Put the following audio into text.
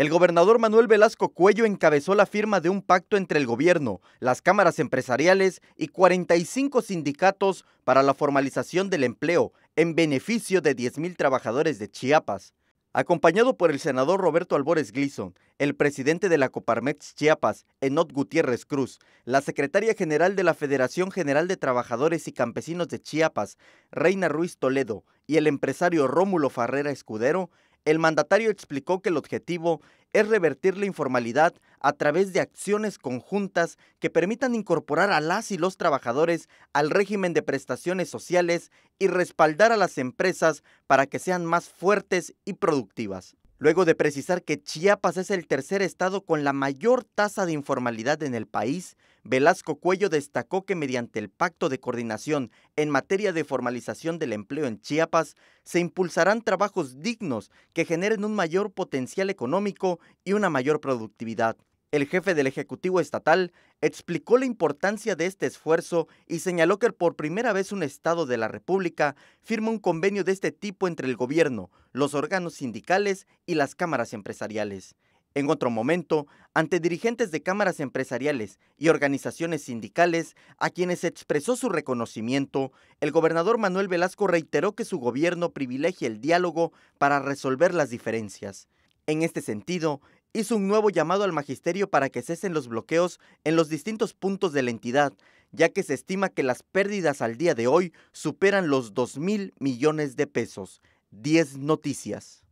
El gobernador Manuel Velasco Cuello encabezó la firma de un pacto entre el gobierno, las cámaras empresariales y 45 sindicatos para la formalización del empleo en beneficio de 10.000 trabajadores de Chiapas. Acompañado por el senador Roberto Albores Glisson, el presidente de la Coparmex Chiapas, Enot Gutiérrez Cruz, la secretaria general de la Federación General de Trabajadores y Campesinos de Chiapas, Reina Ruiz Toledo, y el empresario Rómulo Farrera Escudero, el mandatario explicó que el objetivo es revertir la informalidad a través de acciones conjuntas que permitan incorporar a las y los trabajadores al régimen de prestaciones sociales y respaldar a las empresas para que sean más fuertes y productivas luego de precisar que Chiapas es el tercer estado con la mayor tasa de informalidad en el país, Velasco Cuello destacó que mediante el Pacto de Coordinación en materia de formalización del empleo en Chiapas, se impulsarán trabajos dignos que generen un mayor potencial económico y una mayor productividad. El jefe del Ejecutivo Estatal explicó la importancia de este esfuerzo y señaló que por primera vez un Estado de la República firma un convenio de este tipo entre el gobierno, los órganos sindicales y las cámaras empresariales. En otro momento, ante dirigentes de cámaras empresariales y organizaciones sindicales a quienes expresó su reconocimiento, el gobernador Manuel Velasco reiteró que su gobierno privilegia el diálogo para resolver las diferencias. En este sentido, hizo un nuevo llamado al magisterio para que cesen los bloqueos en los distintos puntos de la entidad, ya que se estima que las pérdidas al día de hoy superan los 2 mil millones de pesos. 10 noticias.